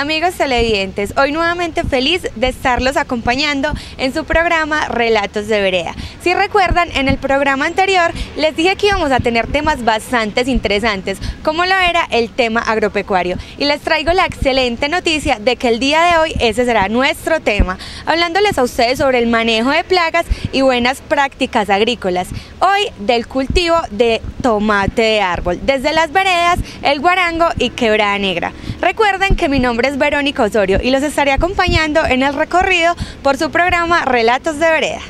Amigos televidentes, hoy nuevamente feliz de estarlos acompañando en su programa Relatos de Vereda. Si recuerdan, en el programa anterior les dije que íbamos a tener temas bastante interesantes, como lo era el tema agropecuario. Y les traigo la excelente noticia de que el día de hoy ese será nuestro tema, hablándoles a ustedes sobre el manejo de plagas y buenas prácticas agrícolas. Hoy del cultivo de tomate de árbol, desde las veredas, el guarango y quebrada negra. Recuerden que mi nombre Verónica Osorio y los estaré acompañando en el recorrido por su programa Relatos de Vereda.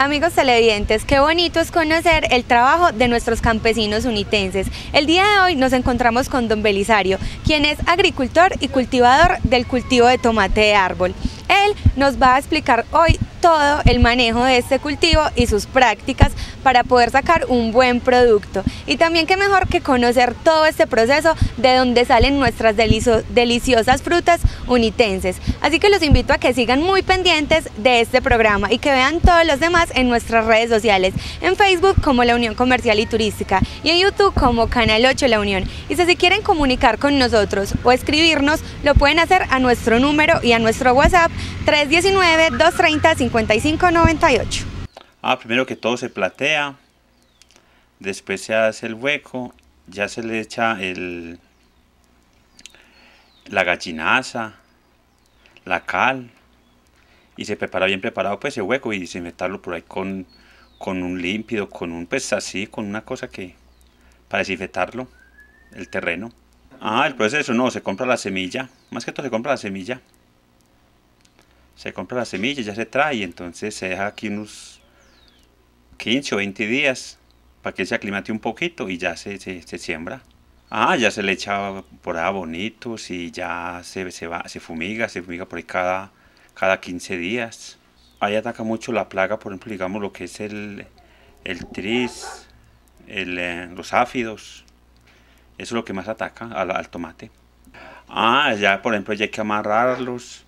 Amigos televidentes, qué bonito es conocer el trabajo de nuestros campesinos unitenses. El día de hoy nos encontramos con don Belisario, quien es agricultor y cultivador del cultivo de tomate de árbol. Él nos va a explicar hoy todo el manejo de este cultivo y sus prácticas para poder sacar un buen producto. Y también qué mejor que conocer todo este proceso de donde salen nuestras deliciosas frutas unitenses. Así que los invito a que sigan muy pendientes de este programa y que vean todos los demás en nuestras redes sociales, en Facebook como La Unión Comercial y Turística y en YouTube como Canal 8 La Unión. Y si si quieren comunicar con nosotros o escribirnos, lo pueden hacer a nuestro número y a nuestro WhatsApp 319 230 5598. Ah, primero que todo se platea, después se hace el hueco, ya se le echa el la gallinaza, la cal y se prepara bien preparado pues ese hueco y se por ahí con, con un límpido, con un pues así, con una cosa que para desinfectarlo el terreno. Ah, el proceso no, se compra la semilla, más que todo se compra la semilla se compra la semilla, ya se trae, entonces se deja aquí unos 15 o 20 días para que se aclimate un poquito y ya se, siembra. Ah, ya se le echa por ahí bonitos y ya se, se, va, se fumiga, se fumiga por ahí cada, cada 15 días. Ahí ataca mucho la plaga, por ejemplo, digamos lo que es el, el tris, eh, los áfidos. Eso es lo que más ataca al, al tomate. Ah, ya por ejemplo ya hay que amarrarlos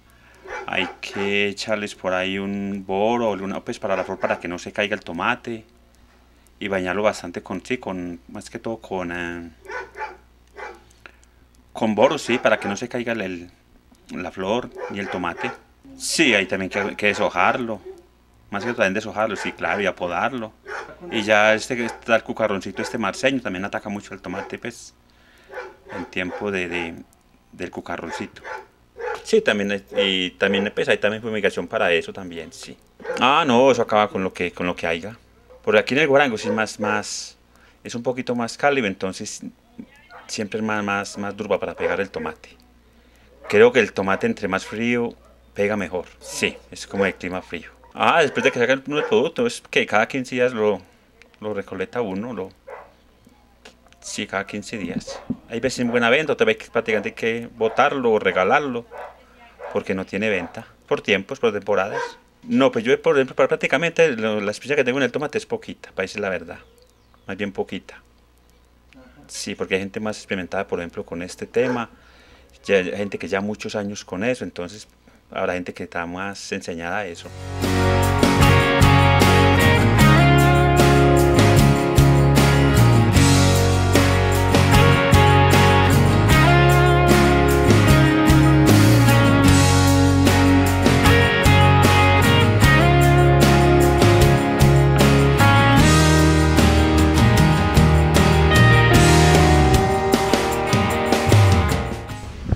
hay que echarles por ahí un boro o una pues para la flor para que no se caiga el tomate y bañarlo bastante con sí, con más que todo con ah, con boro sí para que no se caiga la flor y el tomate sí hay también que, que deshojarlo más que todo también deshojarlo sí claro y apodarlo y ya este, este, el cucarroncito este marceño también ataca mucho el tomate pues en tiempo de, de del cucarroncito Sí, también y también pues, hay también fumigación para eso también, sí. Ah, no, eso acaba con lo que con lo que haya. Por aquí en el Guarango sí es más más es un poquito más cálido, entonces siempre es más más más para pegar el tomate. Creo que el tomate entre más frío pega mejor. Sí, es como el clima frío. Ah, después de que sacan el producto, es que cada 15 días lo, lo recolecta uno, lo Sí, cada 15 días. Hay veces en buena venta, te ves prácticamente que botarlo o regalarlo porque no tiene venta, por tiempos, por temporadas. No, pues yo, por ejemplo, prácticamente la especie que tengo en el tomate es poquita, para decir la verdad, más bien poquita. Sí, porque hay gente más experimentada, por ejemplo, con este tema, ya, hay gente que ya muchos años con eso, entonces habrá gente que está más enseñada a eso.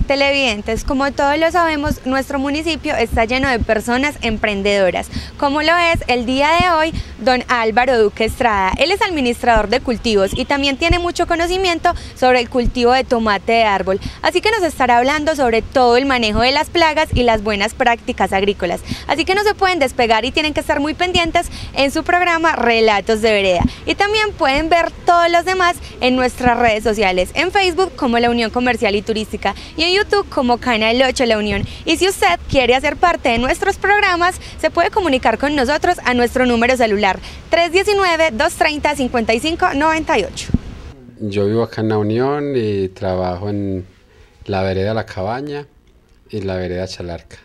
Televidentes, como todos lo sabemos, nuestro municipio está lleno de personas emprendedoras, como lo es el día de hoy don Álvaro Duque Estrada. Él es administrador de cultivos y también tiene mucho conocimiento sobre el cultivo de tomate de árbol, así que nos estará hablando sobre todo el manejo de las plagas y las buenas prácticas agrícolas. Así que no se pueden despegar y tienen que estar muy pendientes en su programa Relatos de Vereda. Y también pueden ver todos los demás en nuestras redes sociales, en Facebook como la Unión Comercial y Turística y en YouTube como Canal 8 La Unión. Y si usted quiere hacer parte de nuestros programas, se puede comunicar con nosotros a nuestro número celular 319-230-5598. Yo vivo acá en La Unión y trabajo en la vereda La Cabaña y la vereda Chalarca.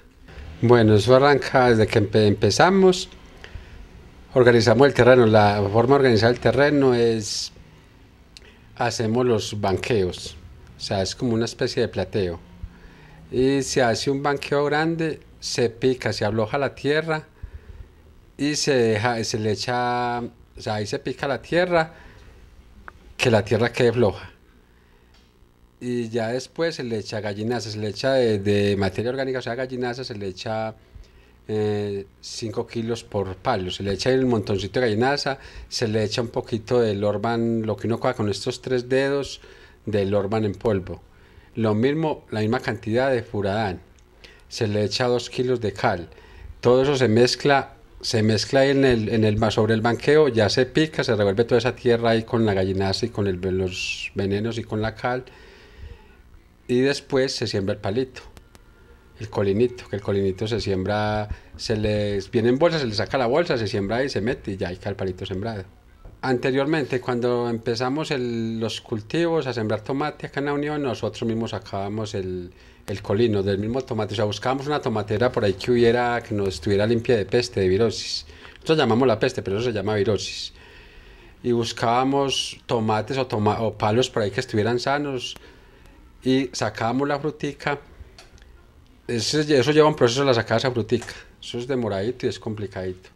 Bueno, eso arranca desde que empezamos. Organizamos el terreno. La forma de organizar el terreno es hacemos los banqueos. O sea, es como una especie de plateo. Y se hace un banqueo grande, se pica, se abloja la tierra y se deja, se le echa, o sea, ahí se pica la tierra, que la tierra quede floja. Y ya después se le echa gallinaza, se le echa de, materia orgánica, o sea, gallinaza, se le echa 5 eh, kilos por palo. Se le echa el montoncito de gallinaza, se le echa un poquito del orban, lo que uno coja con estos tres dedos, del Lorban en polvo. Lo mismo, la misma cantidad de furadán. Se le echa dos kilos de cal. Todo eso se mezcla, se mezcla en el, en sobre el banqueo, ya se pica, se revuelve toda esa tierra ahí con la gallinaza y con los venenos y con la cal. Y después se siembra el palito, el colinito, que el colinito se siembra, se les viene en bolsa, se le saca la bolsa, se siembra y se mete y ya hay el palito sembrado. Anteriormente, cuando empezamos los cultivos a sembrar tomate acá en la Unión, nosotros mismos sacábamos el, colino del mismo tomate. O sea, buscábamos una tomatera por ahí que hubiera, que nos estuviera limpia de peste, de virosis. Nosotros llamamos la peste, pero eso se llama virosis. Y buscábamos tomates o, palos por ahí que estuvieran sanos y sacábamos la frutica. Eso, eso lleva un proceso la sacada de esa frutica. Eso es demoradito y es complicadito.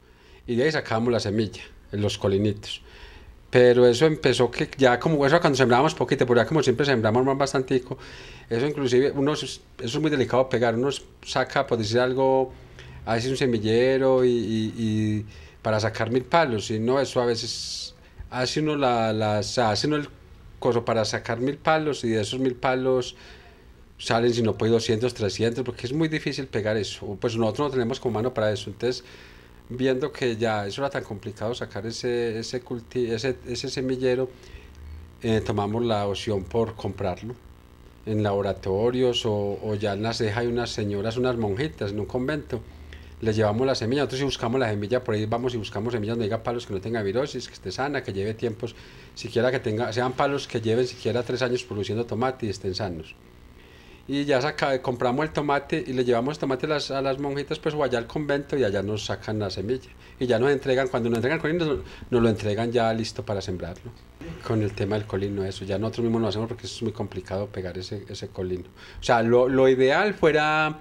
Y de ahí sacábamos la semilla, los colinitos pero eso empezó que ya como eso cuando sembrábamos poquito, por ya como siempre sembramos más bastantico, eso inclusive, uno, eso es muy delicado pegar, uno saca, por decir algo, a un semillero y, y, para sacar mil palos, y no, eso a veces hace uno, la, las hace el coso para sacar mil palos y de esos mil palos salen si no puede 200, 300, porque es muy difícil pegar eso, pues nosotros no tenemos como mano para eso, entonces viendo que ya eso era tan complicado sacar ese, ese, ese, ese semillero, eh, tomamos la opción por comprarlo en laboratorios o, ya en la ceja hay unas señoras, unas monjitas en un convento. Les llevamos la semilla, nosotros si buscamos la semilla, por ahí vamos y buscamos semillas donde diga palos que no tenga virosis, que esté sana, que lleve tiempos, siquiera que tenga, sean palos que lleven siquiera tres años produciendo tomate y estén sanos y ya saca, compramos el tomate y le llevamos el tomate a las, a las monjitas, pues o allá al convento y allá nos sacan la semilla. Y ya nos entregan, cuando nos entregan el colino nos, lo entregan ya listo para sembrarlo. Con el tema del colino, eso, ya nosotros mismos lo hacemos porque es muy complicado pegar ese, ese colino. O sea, lo, ideal fuera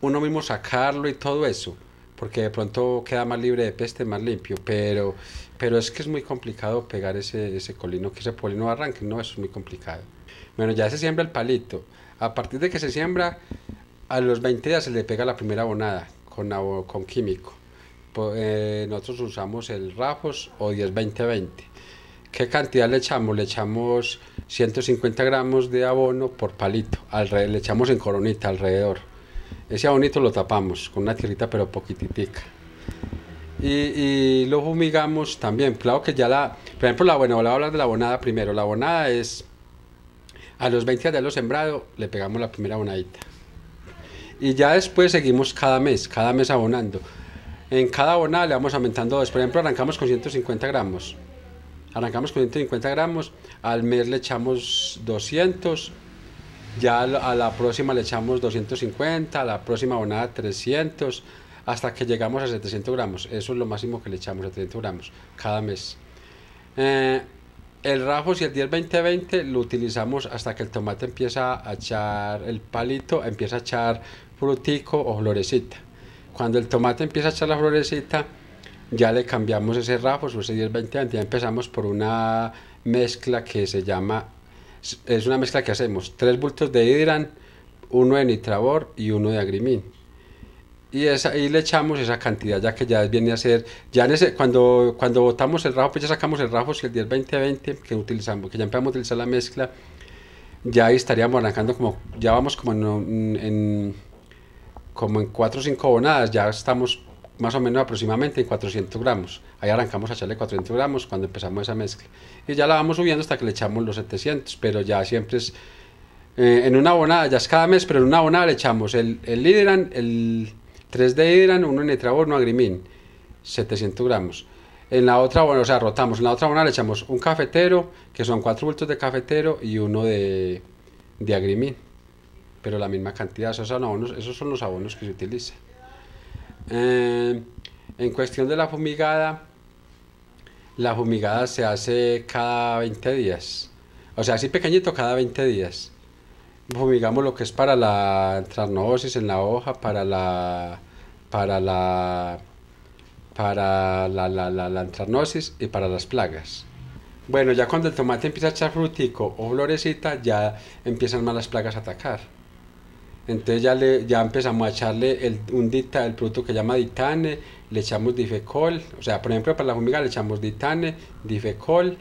uno mismo sacarlo y todo eso, porque de pronto queda más libre de peste, más limpio, pero, pero es que es muy complicado pegar ese, ese colino, que ese polino arranque, no, eso es muy complicado. Bueno, ya se siembra el palito a partir de que se siembra, a los 20 días se le pega la primera abonada con, con químico. Eh, nosotros usamos el Rafos o 10-20-20. ¿Qué cantidad le echamos? Le echamos 150 gramos de abono por palito. Alrededor, le echamos en coronita alrededor. Ese abonito lo tapamos con una tierrita pero poquititica. Y, y, lo fumigamos también. Claro que ya la, por ejemplo, la bueno, voy a hablar de la abonada primero. La abonada es a los 20 días de lo sembrado le pegamos la primera abonadita. Y ya después seguimos cada mes, cada mes abonando. En cada abonada le vamos aumentando dos. Por ejemplo, arrancamos con 150 gramos. Arrancamos con 150 gramos. Al mes le echamos 200. Ya a la próxima le echamos 250. A la próxima bonada 300. Hasta que llegamos a 700 gramos. Eso es lo máximo que le echamos a 700 gramos cada mes. Eh, el rajo y el 10-20-20 lo utilizamos hasta que el tomate empieza a echar, el palito empieza a echar frutico o florecita. Cuando el tomate empieza a echar la florecita, ya le cambiamos ese rajo, o ese 10-20-20, ya empezamos por una mezcla que se llama, es una mezcla que hacemos, tres bultos de hidran, uno de nitrabor y uno de agrimín y esa, y le echamos esa cantidad ya que ya viene a ser ya en ese cuando cuando botamos el rajo pues ya sacamos el rajo si el 10 20 20 que utilizamos que ya empezamos a utilizar la mezcla ya ahí estaríamos arrancando como ya vamos como en, como en 4 o 5 bonadas ya estamos más o menos aproximadamente en 400 gramos ahí arrancamos a echarle 400 gramos cuando empezamos esa mezcla y ya la vamos subiendo hasta que le echamos los 700 pero ya siempre es eh, en una bonada ya es cada mes pero en una bonada le echamos el, el lideran el 3 de hidran, 1 nitraborno, agrimín, 700 gramos. En la otra, bueno, o sea, rotamos. En la otra bona le echamos un cafetero, que son 4 bultos de cafetero y uno de, agrimín. Pero la misma cantidad, esos son, abonos, esos son los abonos que se utilizan. Eh, en cuestión de la fumigada, la fumigada se hace cada 20 días. O sea, así pequeñito cada 20 días. Fumigamos lo que es para la trasnosis en la hoja, para la para la para la, la, la, y para las plagas. Bueno, ya cuando el tomate empieza a echar frutico o florecita, ya empiezan más las plagas a atacar. Entonces ya, le, ya empezamos a echarle el, un el producto que llama ditane, le echamos difecol, o sea, por ejemplo, para la fumiga le echamos ditane, difecol,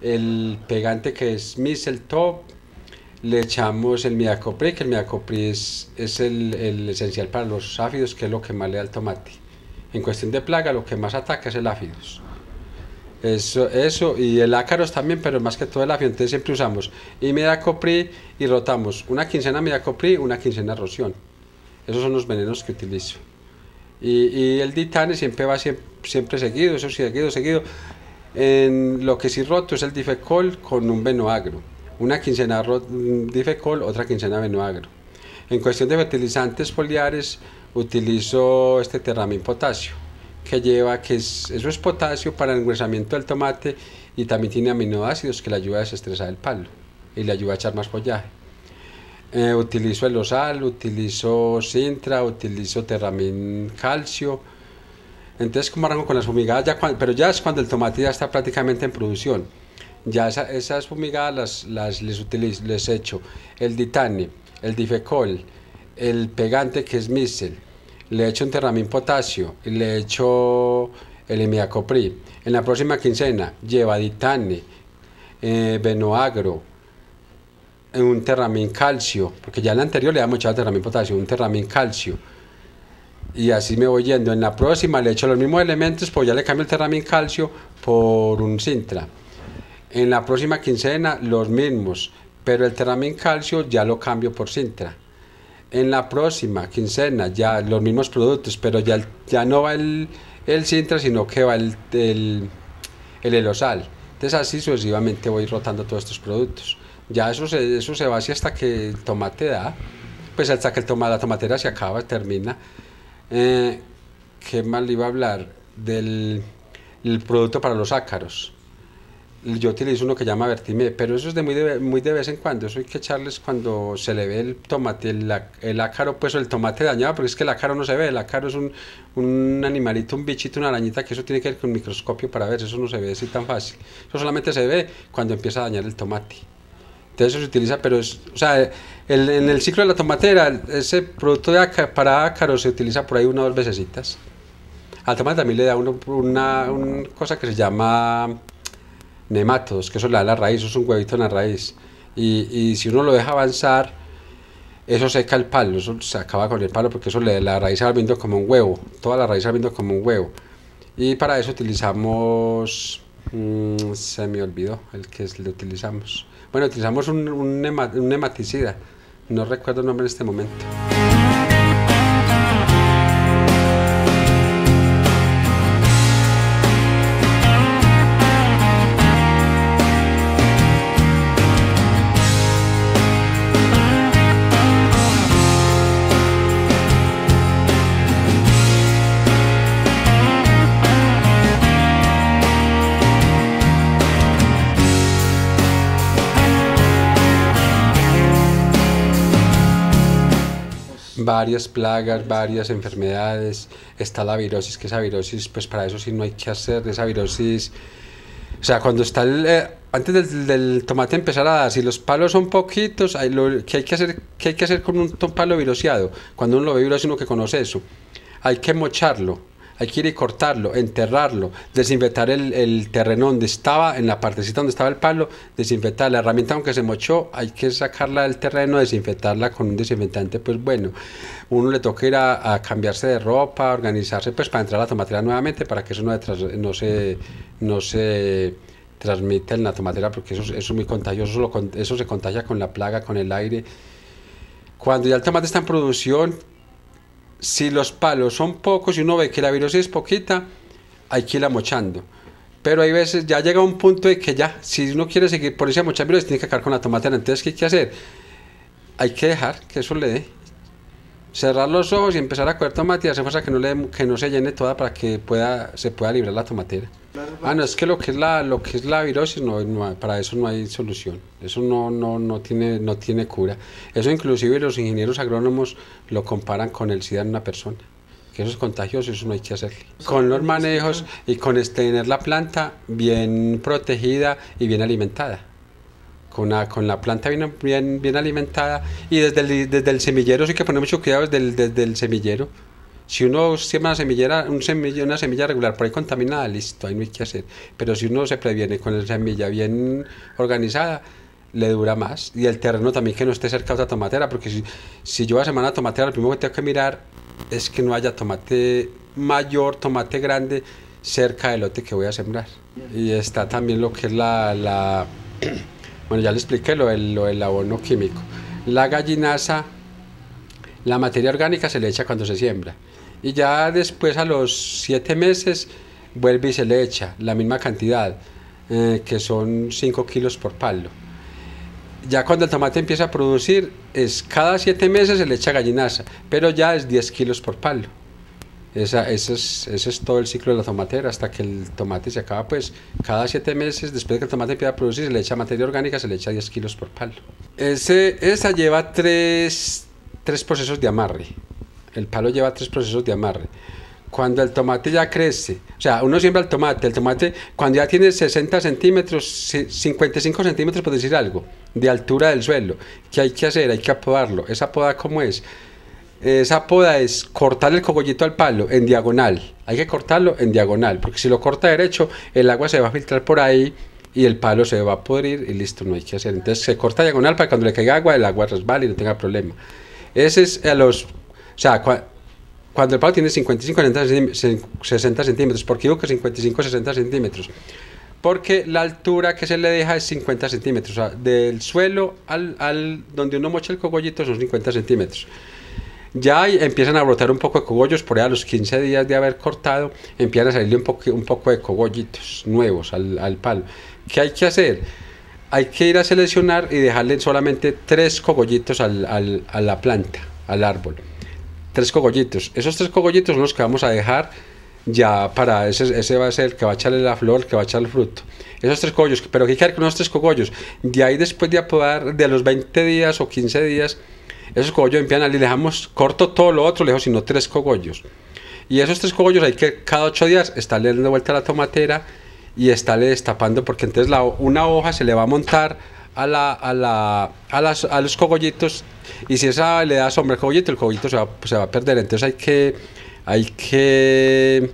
el pegante que es top le echamos el midacopri, que el midacopri es, es el, el, esencial para los áfidos, que es lo que más al tomate. En cuestión de plaga, lo que más ataca es el áfidos. Eso, eso, y el ácaros también, pero más que todo el áfido. Entonces siempre usamos y midacopri y rotamos una quincena midacopri, una quincena roción. Esos son los venenos que utilizo. Y, y el ditane siempre va siempre, seguido, eso sí seguido, seguido. En lo que sí roto es el difecol con un veno agro una quincena mm, fecol, otra quincena agro En cuestión de fertilizantes foliares, utilizo este terramin potasio, que lleva, que es, eso es potasio para el engrosamiento del tomate y también tiene aminoácidos que le ayuda a desestresar el palo y le ayuda a echar más follaje. Eh, utilizo el osal, utilizo sintra, utilizo terramin calcio. Entonces, como arranco con las fumigadas, ya pero ya es cuando el tomate ya está prácticamente en producción. Ya esas fumigadas las, las les utilizo, les echo el ditane, el difecol, el pegante que es misel, le echo un terramín potasio, le he echo el imiacopri. En la próxima quincena lleva ditane, eh, benoagro, eh, un terramín calcio, porque ya en la anterior le damos echado terramín potasio, un terramín calcio. Y así me voy yendo. En la próxima le echo los mismos elementos, pues ya le cambio el terramín calcio por un sintra en la próxima quincena los mismos, pero el Teramin Calcio ya lo cambio por Sintra. En la próxima quincena ya los mismos productos, pero ya, ya no va el, el, Sintra, sino que va el, el, Elosal. Entonces así sucesivamente voy rotando todos estos productos. Ya eso se, eso se va así hasta que el tomate da, pues hasta que el toma, la tomatera se acaba, termina. Eh, ¿Qué más le iba a hablar? Del el producto para los ácaros yo utilizo uno que llama Vertimé, pero eso es de muy, de muy de vez en cuando. Eso hay que echarles cuando se le ve el tomate, el, el ácaro, pues el tomate dañado, porque es que el ácaro no se ve. El ácaro es un, un animalito, un bichito, una arañita, que eso tiene que ver con un microscopio para ver. Eso no se ve así tan fácil. Eso solamente se ve cuando empieza a dañar el tomate. Entonces eso se utiliza, pero es, o sea, en el ciclo de la tomatera, ese producto de para ácaro se utiliza por ahí una o dos vecesitas. Al tomate también le da una, una cosa que se llama nematos, que eso le da la raíz, eso es un huevito en la raíz. Y, si uno lo deja avanzar, eso seca el palo, eso se acaba con el palo porque eso la raíz va viendo como un huevo, toda la raíz va viendo como un huevo. Y para eso utilizamos, mm, se me olvidó el que le utilizamos. Bueno, utilizamos un, un nematicida, no recuerdo el nombre en este momento. varias plagas, varias enfermedades. Está la virosis, que esa virosis, pues para eso sí no hay que hacer. Esa virosis. O sea, cuando está eh, antes del, tomate empezar a dar, si los palos son poquitos, hay lo, ¿qué, hay que hacer, qué hay que hacer con un, palo viroseado? Cuando uno lo ve viroso, uno que conoce eso. Hay que mocharlo hay que ir y cortarlo, enterrarlo, desinfectar el, terreno donde estaba, en la partecita donde estaba el palo, desinfectar la herramienta aunque se mochó, hay que sacarla del terreno, desinfectarla con un desinfectante, pues bueno, uno le toca ir a, cambiarse de ropa, organizarse pues para entrar a la tomatera nuevamente, para que eso no, no se... No se en la tomatera porque eso, es muy contagioso, eso, eso se contagia con la plaga, con el aire. Cuando ya el tomate está en producción, si los palos son pocos y uno ve que la virosis es poquita, hay que ir mochando. Pero hay veces, ya llega un punto de que ya, si uno quiere seguir por ese amochando se tiene que acabar con la tomatera. Entonces, ¿qué hay que hacer? Hay que dejar que eso le dé cerrar los ojos y empezar a coger tomate y hacer que no, le, que no se llene toda para que pueda, se pueda librar la tomatera. ah, no, pues. es que lo que es la, lo que es la virosis, para eso no hay solución. Eso no, no, no, tiene, no tiene cura. Eso inclusive los ingenieros agrónomos lo comparan con el SIDA en una persona. Que eso es contagioso, eso no hay que hacerlo. con los manejos y con este, tener la planta bien protegida y bien alimentada con la, con la planta bien, bien, bien alimentada y desde el, desde el semillero sí que pone mucho cuidado desde el, desde el semillero. Si uno siembra una semillera, un semilla, una semilla regular por ahí contaminada, listo, ahí no hay que hacer. Pero si uno se previene con la semilla bien organizada, le dura más. Y el terreno también que no esté cerca de otra tomatera, porque si, si yo a semana tomatera, lo primero que tengo que mirar es que no haya tomate mayor, tomate grande cerca del lote que voy a sembrar. Y está también lo que es la, la bueno, ya le expliqué lo del, abono químico. La gallinaza, la materia orgánica se le echa cuando se siembra. Y ya después a los siete meses vuelve y se le echa la misma cantidad, eh, que son 5 kilos por palo. Ya cuando el tomate empieza a producir, es cada siete meses se le echa gallinaza, pero ya es 10 kilos por palo ese, es, todo el ciclo de la tomatera, hasta que el tomate se acaba, pues cada siete meses, después de que el tomate empieza a producir, se le echa materia orgánica, se le echa 10 kilos por palo. esa lleva tres, procesos de amarre. El palo lleva tres procesos de amarre cuando el tomate ya crece, o sea, uno siembra el tomate, el tomate cuando ya tiene 60 centímetros, 55 centímetros, por decir algo, de altura del suelo, ¿qué hay que hacer? Hay que apodarlo. ¿Esa poda cómo es? esa poda es cortar el cogollito al palo en diagonal. Hay que cortarlo en diagonal, porque si lo corta derecho, el agua se va a filtrar por ahí y el palo se va a podrir y listo, no hay que hacer. Entonces se corta diagonal para que cuando le caiga agua, el agua resbale y no tenga problema. Ese es a los. O sea, cuando el palo tiene 55 60 centímetros, ¿por qué digo que 55 60 centímetros? Porque la altura que se le deja es 50 centímetros. O sea, del suelo al, al donde uno mocha el cogollito son 50 centímetros. Ya empiezan a brotar un poco de cogollos, por ahí a los 15 días de haber cortado, empiezan a salirle un, poco, un poco de cogollitos nuevos al, palo. ¿Qué hay que hacer? Hay que ir a seleccionar y dejarle solamente tres cogollitos a la planta, al árbol. Tres cogollitos. Esos tres cogollitos son los que vamos a dejar ya para ese, ese va a ser el que va a echarle la flor, el que va a echar el fruto. Esos tres cogollos, pero hay que hacer con esos tres cogollos. De ahí después de apodar, de los 20 días o 15 días, esos cogollos en a... y le dejamos corto todo lo otro, le sino tres cogollos. Y esos tres cogollos hay que cada ocho días estarle dando vuelta a la tomatera y estarle destapando porque entonces una hoja se le va a montar a, los cogollitos y si esa le da sombra al cogollito, el cogollito se va, a perder. Entonces hay que, hay que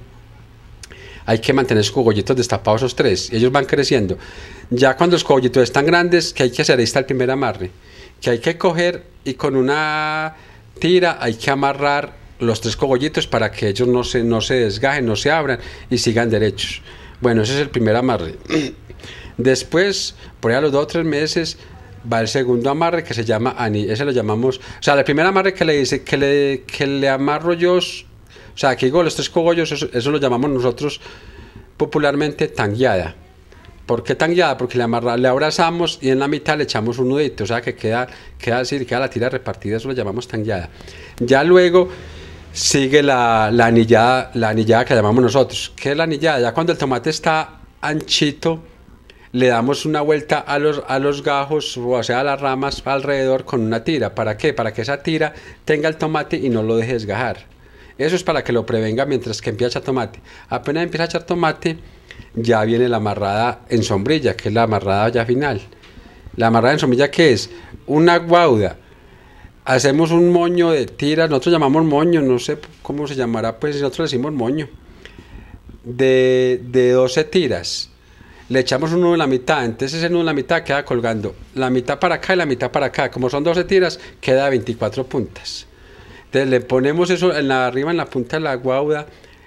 hay que mantener esos cogollitos destapados esos tres. Ellos van creciendo. Ya cuando los cogollitos están grandes, que hay que hacer? Ahí está el primer amarre. Que hay que coger y con una tira hay que amarrar los tres cogollitos para que ellos no se, no se desgajen, no se abran y sigan derechos. Bueno, ese es el primer amarre. Después, por ahí los dos o tres meses, va el segundo amarre que se llama Ani. Ese lo llamamos. O sea, el primer amarre que le dice que le, le amarro yo. O sea, que digo los tres cogollos, eso, lo llamamos nosotros popularmente tangueada. ¿Por qué tangueada? Porque le, amarra, le abrazamos y en la mitad le echamos un nudito, o sea que queda, queda así, queda la tira repartida, eso lo llamamos tangueada. Ya luego sigue la, anillada, la anillada que llamamos nosotros. ¿Qué es la anillada? Ya cuando el tomate está anchito, le damos una vuelta a los, a los gajos o sea a las ramas alrededor con una tira. ¿Para qué? Para que esa tira tenga el tomate y no lo deje desgajar. Eso es para que lo prevenga mientras que empieza a echar tomate. Apenas empieza a echar tomate, ya viene la amarrada en sombrilla, que es la amarrada ya final. La amarrada en sombrilla que es una guauda. Hacemos un moño de tiras, nosotros llamamos moño, no sé cómo se llamará, pues nosotros decimos moño. De, de 12 tiras. Le echamos un nudo en la mitad, entonces ese nudo en la mitad queda colgando. La mitad para acá y la mitad para acá. Como son 12 tiras, queda 24 puntas. Entonces le ponemos eso en la, arriba en la punta de la guauda,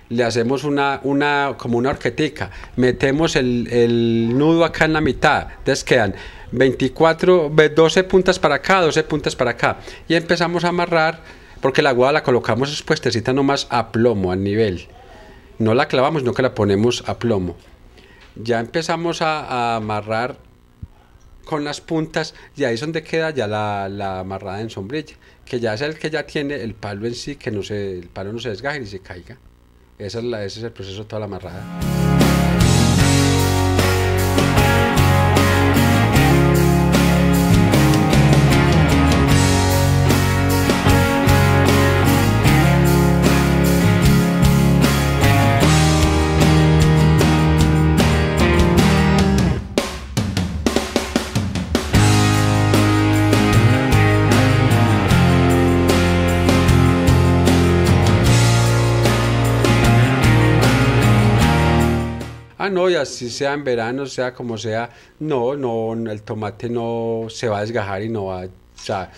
le hacemos una, una como una horquetica, metemos el, nudo acá en la mitad, entonces quedan 24, 12 puntas para acá, 12 puntas para acá, y empezamos a amarrar, porque la guada la colocamos puestecita nomás a plomo, al nivel, no la clavamos, sino que la ponemos a plomo. Ya empezamos a amarrar con las puntas y ahí es donde queda ya la, la, amarrada en sombrilla, que ya es el que ya tiene el palo en sí, que no se, el palo no se desgaje ni se caiga. es la, ese es el proceso de toda la amarrada. si sea en verano, sea como sea, no, no, el tomate no se va a desgajar y no va, o sea,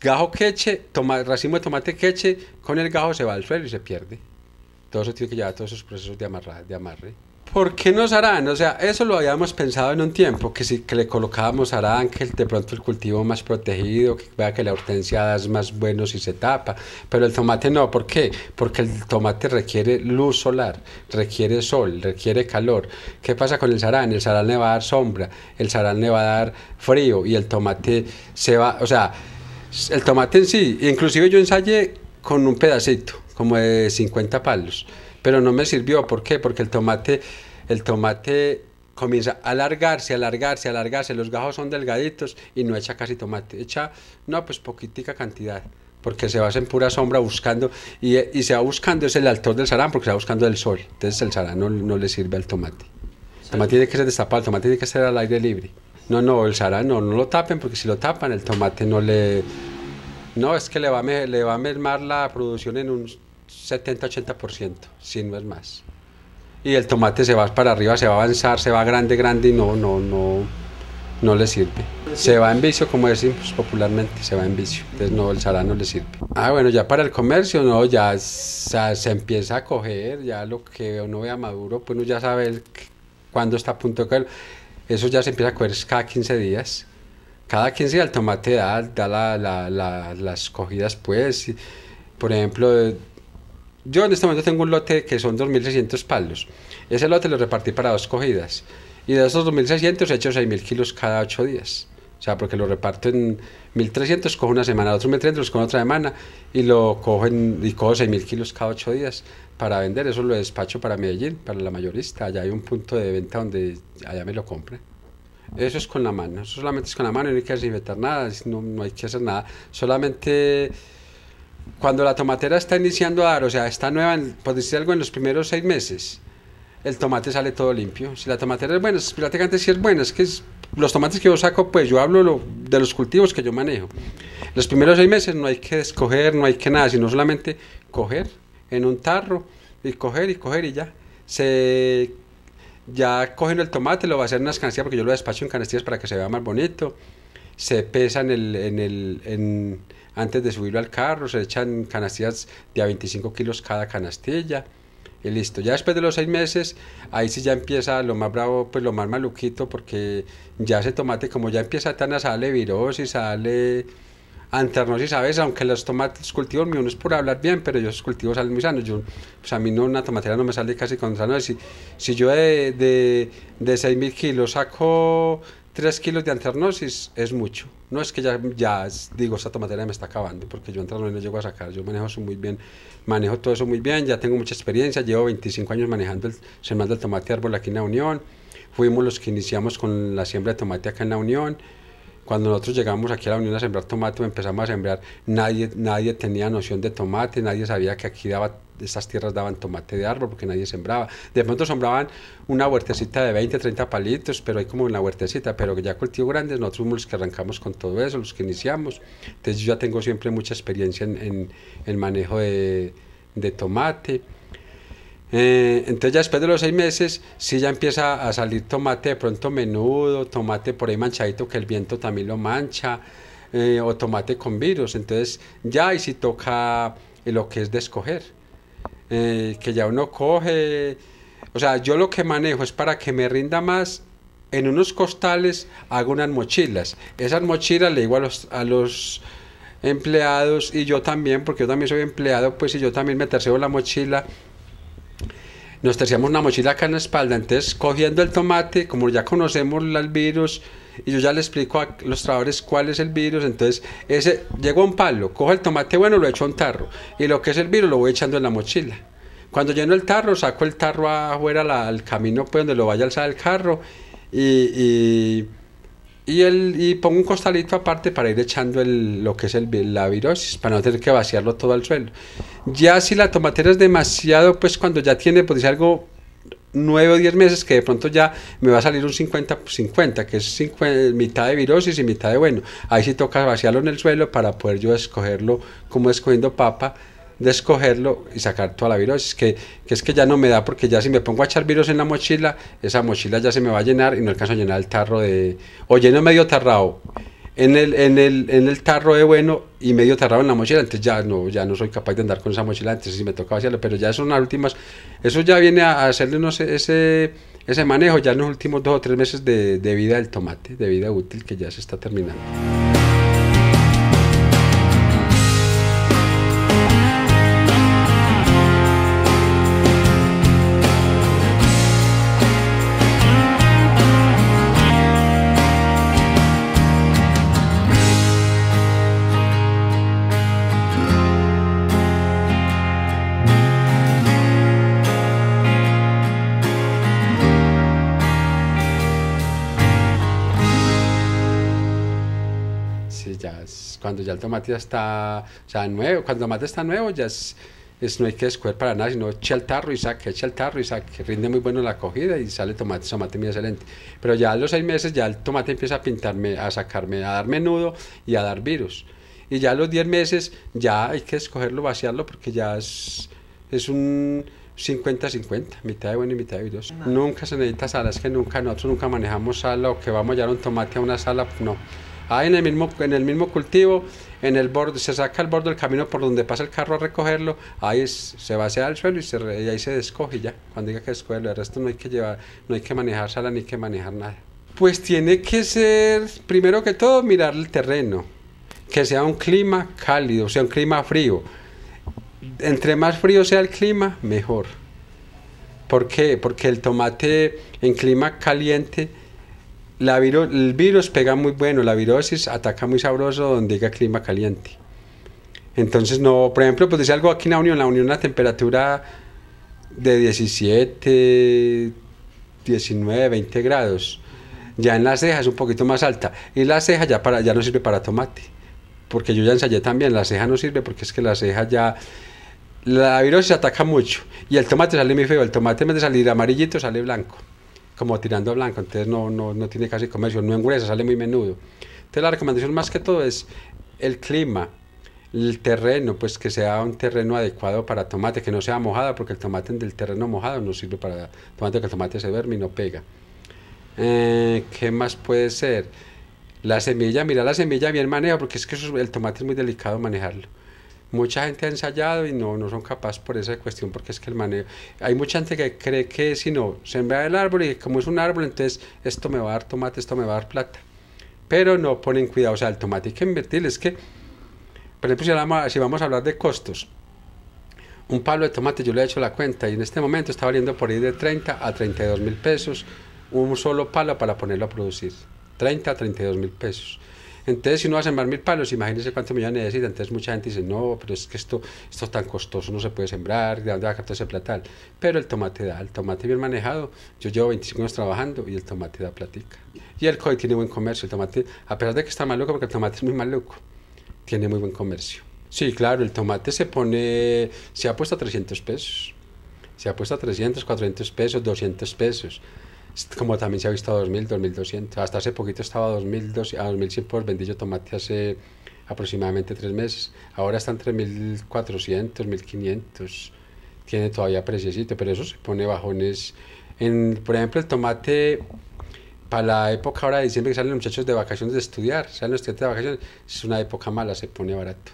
gajo queche, toma, racimo de tomate queche, con el gajo se va al suelo y se pierde. Todo eso tiene que llevar a todos esos procesos de, amarrar de amarre. ¿Por qué no harán O sea, eso lo habíamos pensado en un tiempo, que si que le colocábamos Sarán, que de pronto el cultivo más protegido, que vea que la hortensia es más bueno si se tapa, pero el tomate no, ¿por qué? Porque el tomate requiere luz solar, requiere sol, requiere calor. ¿Qué pasa con el Sarán? El Sarán le va a dar sombra, el Sarán le va a dar frío y el tomate se va, o sea, el tomate en sí, inclusive yo ensayé con un pedacito, como de 50 palos pero no me sirvió. ¿Por qué? Porque el tomate, el tomate comienza a alargarse, alargarse, alargarse, los gajos son delgaditos y no echa casi tomate, echa, no, pues poquitica cantidad, porque se va en pura sombra buscando, y, y, se va buscando, es el altor del sarán, porque se va buscando el sol, entonces el sarán no, le sirve al tomate. El tomate tiene que ser destapado, el tomate tiene que ser al aire libre. No, no, el sarán no, no lo tapen, porque si lo tapan el tomate no le... No, es que le va le va a mermar la producción en un 70-80%, si no es más. Y el tomate se va para arriba, se va a avanzar, se va grande, grande y no, no, no, no le sirve. Se va en vicio, como decimos popularmente, se va en vicio. Entonces no, el no le sirve. Ah, bueno, ya para el comercio, no, ya, se empieza a coger, ya lo que uno vea maduro, pues uno ya sabe cuándo está a punto de caer. Eso ya se empieza a coger cada 15 días. Cada 15 días el tomate da, las cogidas, pues. por ejemplo, yo en este momento tengo un lote que son 2.600 palos. Ese lote lo repartí para dos cogidas. Y de esos 2.600 he hecho 6.000 kilos cada 8 días. O sea, porque lo reparto en 1.300, cojo una semana, otros 1.300 los cojo otra semana y lo cojo, y 6.000 kilos cada 8 días para vender. Eso lo despacho para Medellín, para la mayorista. Allá hay un punto de venta donde allá me lo compre Eso es con la mano, eso solamente es con la mano, no hay que desinfectar nada, no hay que hacer nada. Solamente cuando la tomatera está iniciando a dar, o sea, está nueva, en, decir algo, en los primeros seis meses, el tomate sale todo limpio. Si la tomatera es buena, antes si es buena, es que los tomates que yo saco, pues yo hablo de los cultivos que yo manejo. Los primeros seis meses no hay que escoger, no hay que nada, sino solamente coger en un tarro y coger y coger y ya. Se, ya cogen el tomate, lo va a hacer en unas canastillas porque yo lo despacho en canastillas para que se vea más bonito. Se pesa en el, en el, en, antes de subirlo al carro se echan canastillas de a 25 kilos cada canastilla. Y listo. Ya después de los seis meses, ahí sí ya empieza lo más bravo, pues lo más maluquito, porque ya ese tomate, como ya empieza tan a sale virosis, sale anternosis sabes aunque los tomates cultivos míos no es por hablar bien, pero yo los cultivos salen muy sanos. Yo, pues a mí no, una tomatera no me sale casi con no Si, si yo de, de, de 6.000 kilos saco 3 kilos de anternosis es mucho. No es que ya, ya digo, esta materia me está acabando, porque yo entrando no llego a sacar. Yo manejo eso muy bien, manejo todo eso muy bien, ya tengo mucha experiencia, llevo 25 años manejando el sembrando del tomate árbol aquí en la Unión. Fuimos los que iniciamos con la siembra de tomate acá en la Unión. Cuando nosotros llegamos aquí a la Unión a sembrar tomate, empezamos a sembrar, nadie, nadie tenía noción de tomate, nadie sabía que aquí daba esas tierras daban tomate de árbol porque nadie sembraba. De pronto sembraban una huertecita de 20, 30 palitos, pero hay como una huertecita, pero ya cultivo grandes, nosotros somos los que arrancamos con todo eso, los que iniciamos. Entonces yo ya tengo siempre mucha experiencia en, el manejo de, tomate. Eh, entonces ya después de los seis meses, sí ya empieza a salir tomate de pronto menudo, tomate por ahí manchadito que el viento también lo mancha, eh, o tomate con virus. Entonces ya ahí si toca lo que es de escoger eh, que ya uno coge. O sea, yo lo que manejo es para que me rinda más. En unos costales hago unas mochilas. Esas mochilas le digo a los, empleados y yo también, porque yo también soy empleado, pues si yo también me terceo la mochila. Nos terciamos una mochila acá en la espalda. Entonces, cogiendo el tomate, como ya conocemos el virus, y yo ya le explico a los trabajadores cuál es el virus. Entonces, ese llegó un palo, cojo el tomate bueno, lo echo a un tarro y lo que es el virus lo voy echando en la mochila. Cuando lleno el tarro, saco el tarro afuera al camino pues, donde lo vaya a alzar el carro y, y, pongo un costalito aparte para ir echando lo que es el, la virosis, para no tener que vaciarlo todo al suelo. Ya si la tomatera es demasiado, pues cuando ya tiene, pues algo 9 o 10 meses que de pronto ya me va a salir un 50-50, pues, que es mitad de virosis y mitad de bueno. Ahí sí toca vaciarlo en el suelo para poder yo escogerlo como escogiendo papa de escogerlo y sacar toda la virosis, que, que, es que ya no me da porque ya si me pongo a echar virus en la mochila, esa mochila ya se me va a llenar y no alcanzo a llenar el tarro de... o lleno medio tarrao en el, en el, en el tarro de bueno y medio tarrado en la mochila, antes ya no, ya no soy capaz de andar con esa mochila, antes sí me tocaba hacerlo, pero ya son las últimas, eso ya viene a, hacerle ese, ese manejo ya en los últimos dos o tres meses de vida del tomate, de vida útil que ya se está terminando. cuando ya el tomate ya está, o sea, nuevo, cuando el tomate está nuevo ya es, es no hay que escoger para nada, sino echa el tarro y saque, echa el tarro y saque, rinde muy bueno la cogida y sale tomate, tomate muy excelente. Pero ya a los seis meses ya el tomate empieza a pintarme, a sacarme, a darme nudo y a dar virus. Y ya a los diez meses ya hay que escogerlo, vaciarlo porque ya es, es un... 50-50, mitad de bueno y mitad de virus. Nunca se necesita sala, es que nunca, nosotros nunca manejamos sala o que vamos a llevar un tomate a una sala, no ahí en el mismo, en el mismo cultivo, en el borde, se saca el borde del camino por donde pasa el carro a recogerlo, ahí se va hacia el suelo y, ahí se descoge ya, cuando diga que descogerlo, el resto no hay que llevar, no hay que manejar sala ni hay que manejar nada. Pues tiene que ser, primero que todo, mirar el terreno, que sea un clima cálido, sea un clima frío. Entre más frío sea el clima, mejor. ¿Por qué? Porque el tomate en clima caliente la el virus pega muy bueno, la virosis ataca muy sabroso donde llega clima caliente. Entonces, no, por ejemplo, pues dice algo aquí en la Unión, la Unión a temperatura de 17, 19, 20 grados. Ya en las cejas un poquito más alta. Y la ceja ya, para, ya no sirve para tomate. Porque yo ya ensayé también, la ceja no sirve porque es que la ceja ya... La virosis ataca mucho. Y el tomate sale muy feo. El tomate en vez de salir amarillito sale blanco como tirando blanco, entonces no, no, tiene casi comercio, no engruesa, sale muy menudo. Entonces la recomendación más que todo es el clima, el terreno, pues que sea un terreno adecuado para tomate, que no sea mojado, porque el tomate del terreno mojado no sirve para tomate, que el tomate se verme y no pega. Eh, ¿Qué más puede ser? La semilla, mira la semilla bien maneja, porque es que el tomate es muy delicado manejarlo mucha gente ha ensayado y no, no son capaces por esa cuestión, porque es que el manejo, hay mucha gente que cree que si no, se envía el árbol y como es un árbol, entonces esto me va a dar tomate, esto me va a dar plata. Pero no ponen cuidado, o sea, el tomate hay que invertir, es que, por ejemplo, si, vamos a hablar de costos, un palo de tomate, yo le he hecho la cuenta y en este momento está valiendo por ahí de 30 a 32 mil pesos un solo palo para ponerlo a producir. 30 a 32 mil pesos. Entonces, si uno va a sembrar mil palos, imagínese cuántos millones necesita. Entonces, mucha gente dice, no, pero es que esto, esto es tan costoso, no se puede sembrar, ¿de dónde va a captar ese platal? Pero el tomate da, el tomate bien manejado, yo llevo 25 años trabajando y el tomate da platica. Y el coy tiene buen comercio, el tomate, a pesar de que está maluco, porque el tomate es muy maluco, tiene muy buen comercio. Sí, claro, el tomate se pone, se ha puesto a 300 pesos, se ha puesto a 300, 400 pesos, 200 pesos. Este, como también se ha visto a 2.000, 2.200. Hasta hace poquito estaba a a 2.100 por vendillo tomate hace aproximadamente tres meses. Ahora están 1.400, 1.500. Tiene todavía preciosito, pero eso se pone bajones. En, por ejemplo, el tomate, para la época ahora de diciembre que salen los muchachos de vacaciones de estudiar, salen los estudiantes de vacaciones, es una época mala, se pone barato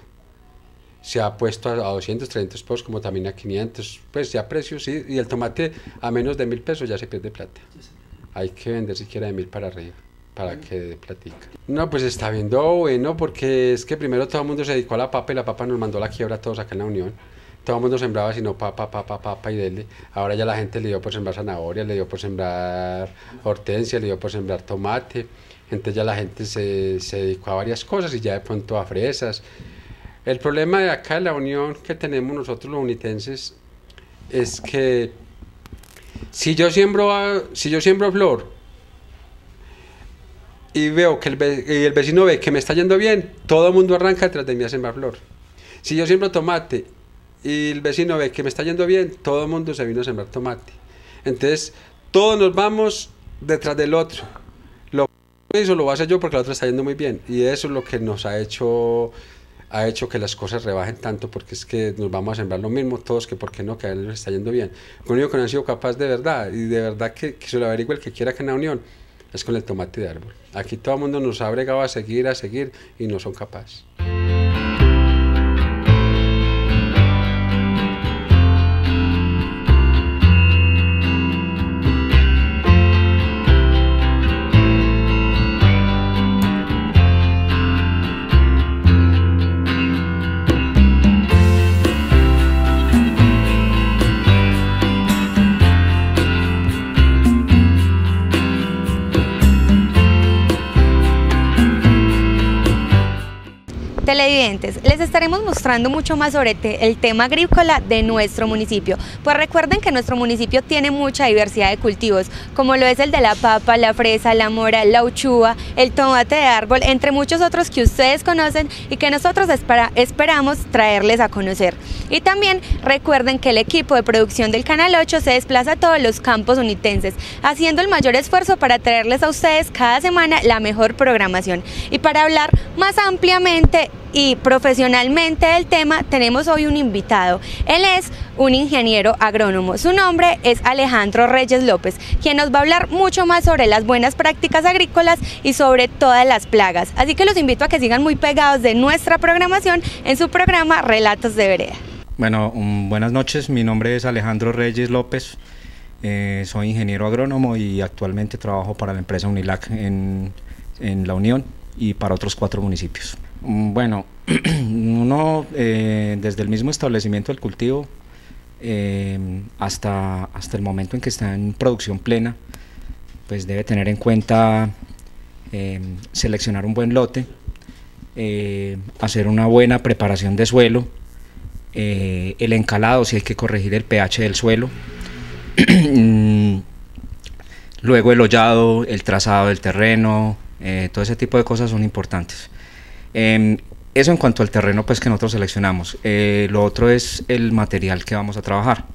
se ha puesto a, 200, 300 pesos, como también a 500, pues ya precios, y el tomate a menos de mil pesos ya se pierde plata. Hay que vender siquiera de mil para arriba para que platica. No, pues está viendo bueno, porque es que primero todo el mundo se dedicó a la papa y la papa nos mandó la quiebra a todos acá en la Unión. Todo el mundo sembraba sino papa, papa, papa y dele. Ahora ya la gente le dio por sembrar zanahoria, le dio por sembrar hortensia, le dio por sembrar tomate. Entonces ya la gente se, se dedicó a varias cosas y ya de pronto a fresas. El problema de acá en la unión que tenemos nosotros los unitenses es que si yo siembro, si yo flor y veo que el, vecino ve que me está yendo bien, todo el mundo arranca detrás de mí a sembrar flor. Si yo siembro tomate y el vecino ve que me está yendo bien, todo el mundo se vino a sembrar tomate. Entonces, todos nos vamos detrás del otro. Lo que lo voy a hacer yo porque el otro está yendo muy bien. Y eso es lo que nos ha hecho ha hecho que las cosas rebajen tanto porque es que nos vamos a sembrar lo mismo todos que por qué no, que a él les está yendo bien. Lo único que no han sido capaces de verdad y de verdad que, que se lo averigüe el que quiera que en la unión es con el tomate de árbol. Aquí todo el mundo nos ha bregado a seguir, a seguir y no son capaces. les estaremos mostrando mucho más sobre el tema agrícola de nuestro municipio. Pues recuerden que nuestro municipio tiene mucha diversidad de cultivos, como lo es el de la papa, la fresa, la mora, la uchuva, el tomate de árbol, entre muchos otros que ustedes conocen y que nosotros esperamos traerles a conocer. Y también recuerden que el equipo de producción del Canal 8 se desplaza a todos los campos unitenses, haciendo el mayor esfuerzo para traerles a ustedes cada semana la mejor programación. Y para hablar más ampliamente y profesionalmente del tema tenemos hoy un invitado. Él es un ingeniero agrónomo. Su nombre es Alejandro Reyes López, quien nos va a hablar mucho más sobre las buenas prácticas agrícolas y sobre todas las plagas. Así que los invito a que sigan muy pegados de nuestra programación en su programa Relatos de Vereda. Bueno, buenas noches. Mi nombre es Alejandro Reyes López. Eh, soy ingeniero agrónomo y actualmente trabajo para la empresa Unilac en La Unión y para otros cuatro municipios. Mm, bueno, uno eh, desde el mismo establecimiento del cultivo em, hasta, el momento en que está en producción plena, pues debe tener en cuenta em, seleccionar un buen lote, eh, hacer una buena preparación de suelo, eh, el encalado si hay que corregir el pH del suelo, luego el hollado, el trazado del terreno, todo ese tipo de cosas son importantes. Em, eso en cuanto al terreno pues que nosotros seleccionamos. Eh, lo otro es el material que vamos a trabajar.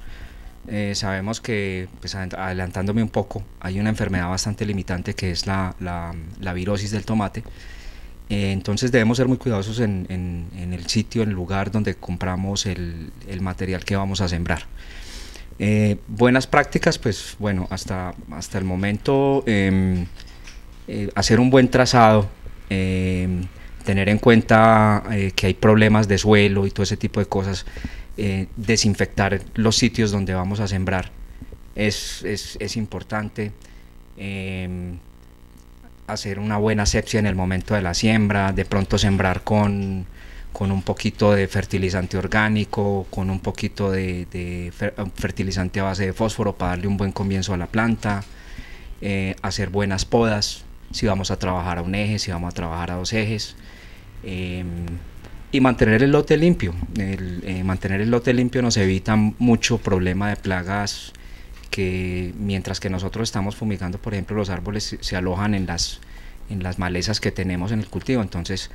Eh, sabemos que, pues adelantándome un poco, hay una enfermedad bastante limitante que es la, la, virosis del tomate. Eh, entonces debemos ser muy cuidadosos en, en, el sitio, en el lugar donde compramos el, el material que vamos a sembrar. buenas prácticas, pues bueno, hasta, hasta el momento em, hacer un buen trazado em, tener en cuenta eh, que hay problemas de suelo y todo ese tipo de cosas, eh, desinfectar los sitios donde vamos a sembrar es, importante, em, hacer una buena asepsia en el momento de la siembra, de pronto sembrar con, con un poquito de fertilizante orgánico, con un poquito de, fertilizante a base de fósforo para darle un buen comienzo a la planta, eh, hacer buenas podas, si vamos a trabajar a un eje, si vamos a trabajar a dos ejes. Em, y mantener el lote limpio. Eh, mantener el lote limpio nos evita mucho problema de plagas que mientras que nosotros estamos fumigando, por ejemplo, los árboles se alojan en las, en las malezas que tenemos en el cultivo. Entonces,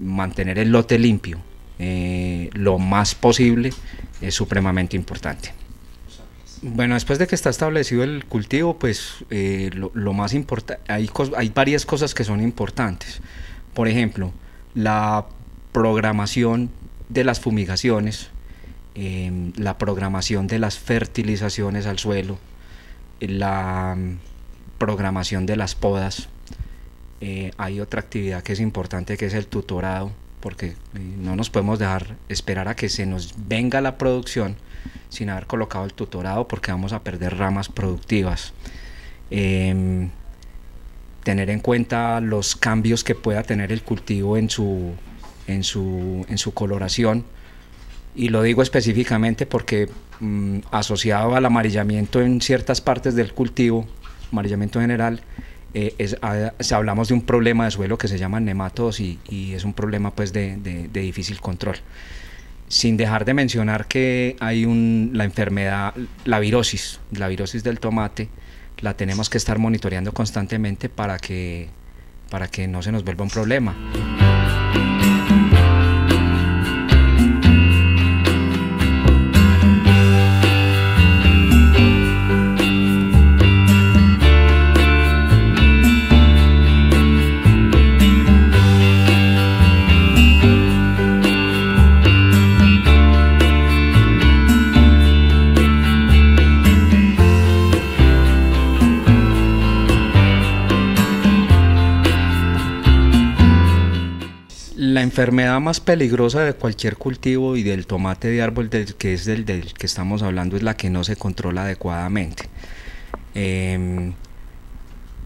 mantener el lote limpio eh, lo más posible es supremamente importante. Bueno, después de que está establecido el cultivo, pues eh, lo, más importante, hay, hay varias cosas que son importantes. Por ejemplo, la programación de las fumigaciones, em, la programación de las fertilizaciones al suelo, la mm, programación de las podas. Eh, hay otra actividad que es importante que es el tutorado, porque eh, no nos podemos dejar esperar a que se nos venga la producción sin haber colocado el tutorado porque vamos a perder ramas productivas. Em, tener en cuenta los cambios que pueda tener el cultivo en su, en su, coloración. Y lo digo específicamente porque mm, asociado al amarillamiento en ciertas partes del cultivo, amarillamiento general, eh, si ah, hablamos de un problema de suelo que se llama nematodos y, es un problema pues de, de, de, difícil control. Sin dejar de mencionar que hay un, la enfermedad, la virosis, la virosis del tomate, la tenemos que estar monitoreando constantemente para que, para que no se nos vuelva un problema. la enfermedad más peligrosa de cualquier cultivo y del tomate de árbol, del, que es del, del que estamos hablando, es la que no se controla adecuadamente. Em,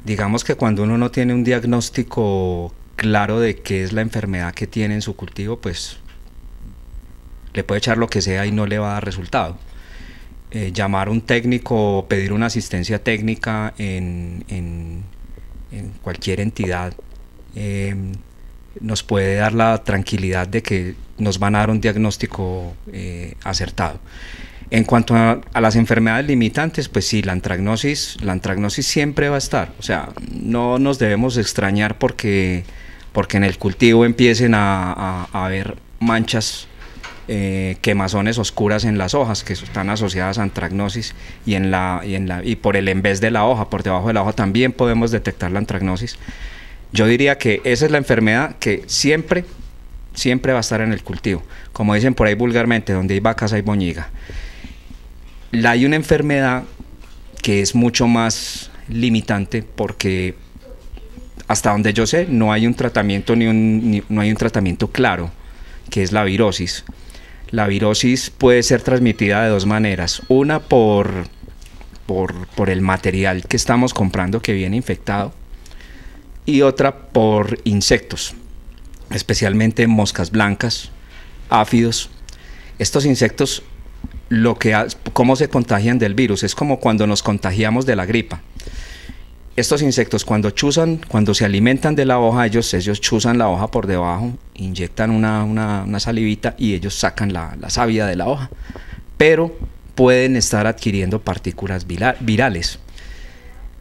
digamos que cuando uno no tiene un diagnóstico claro de qué es la enfermedad que tiene en su cultivo, pues le puede echar lo que sea y no le va a dar resultado. Eh, llamar a un técnico, o pedir una asistencia técnica en, cualquier entidad. Em, nos puede dar la tranquilidad de que nos van a dar un diagnóstico eh, acertado. En cuanto a, las enfermedades limitantes, pues sí, la antragnosis, la siempre va a estar. O sea, no nos debemos extrañar porque, en el cultivo empiecen a, haber ver manchas, eh, quemazones oscuras en las hojas que están asociadas a antragnosis y, la, y, y por el en vez de la hoja, por debajo de la hoja también podemos detectar la antragnosis. Yo diría que esa es la enfermedad que siempre, siempre va a estar en el cultivo. Como dicen por ahí vulgarmente, donde hay vacas hay boñiga. La, hay una enfermedad que es mucho más limitante porque hasta donde yo sé no hay un tratamiento no hay un tratamiento claro que es la virosis. La virosis puede ser transmitida de dos maneras. Una por, por el material que estamos comprando que viene infectado y otra por insectos, especialmente moscas blancas, áfidos. Estos insectos, lo que, ¿cómo se contagian del virus? Es como cuando nos contagiamos de la gripa. Estos insectos cuando chuzan, cuando se alimentan de la hoja, ellos, ellos chuzan la hoja por debajo, inyectan una, una, salivita y ellos sacan la, la savia de la hoja. Pero pueden estar adquiriendo partículas virales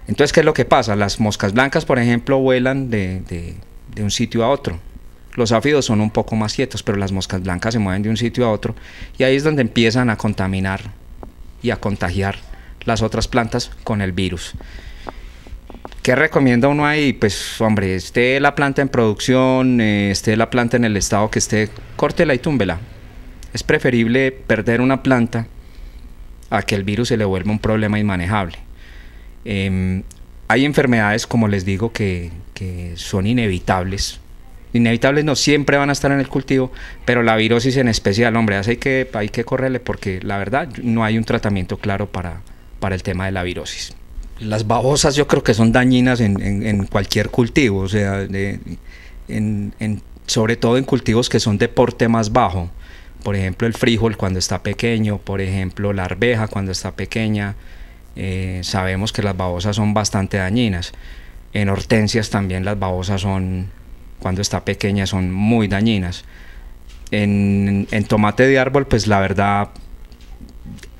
entonces, ¿qué es lo que pasa? Las moscas blancas, por ejemplo, vuelan de, un sitio a otro. Los áfidos son un poco más quietos, pero las moscas blancas se mueven de un sitio a otro y ahí es donde empiezan a contaminar y a contagiar las otras plantas con el virus. ¿Qué recomienda uno ahí? Pues, hombre, esté la planta en producción, eh, esté la planta en el estado que esté, córtela y túmbela. Es preferible perder una planta a que el virus se le vuelva un problema inmanejable. Em, hay enfermedades, como les digo, que, son inevitables. Inevitables no siempre van a estar en el cultivo, pero la virosis en especial, hombre, hay que, hay que correrle porque la verdad no hay un tratamiento claro para, el tema de la virosis. Las babosas yo creo que son dañinas en, cualquier cultivo, o sea, sobre todo en cultivos que son de porte más bajo. Por ejemplo, el frijol cuando está pequeño, por ejemplo, la arveja cuando está pequeña, eh, sabemos que las babosas son bastante dañinas. En hortensias también las babosas son, cuando está pequeña, son muy dañinas. En, tomate de árbol, pues la verdad,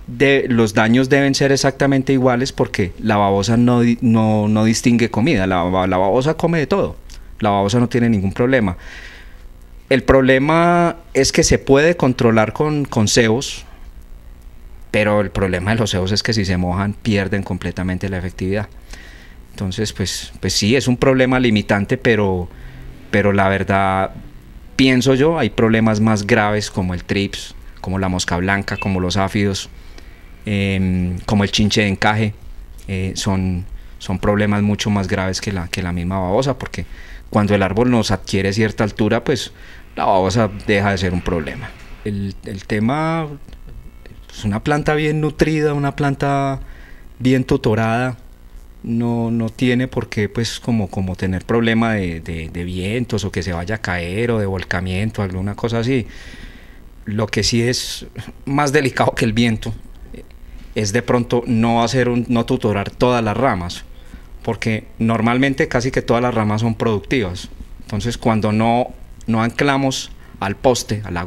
de, los daños deben ser exactamente iguales porque la babosa no, no, no distingue comida, la, babosa come de todo, la babosa no tiene ningún problema. El problema es que se puede controlar con, con cebos, pero el problema de los cebos es que si se mojan pierden completamente la efectividad. Entonces, pues, pues sí, es un problema limitante, pero, pero la verdad, pienso yo, hay problemas más graves como el TRIPS, como la mosca blanca, como los áfidos, em, como el chinche de encaje. Eh, son, son problemas mucho más graves que la, que la misma babosa, porque cuando el árbol nos adquiere cierta altura, pues la babosa deja de ser un problema. El, el tema una planta bien nutrida, una planta bien tutorada, no, no tiene por qué pues como, como tener problema de, vientos o que se vaya a caer o de volcamiento, alguna cosa así. Lo que sí es más delicado que el viento es de pronto no hacer un, no tutorar todas las ramas, porque normalmente casi que todas las ramas son productivas. Entonces cuando no, no anclamos al poste, a la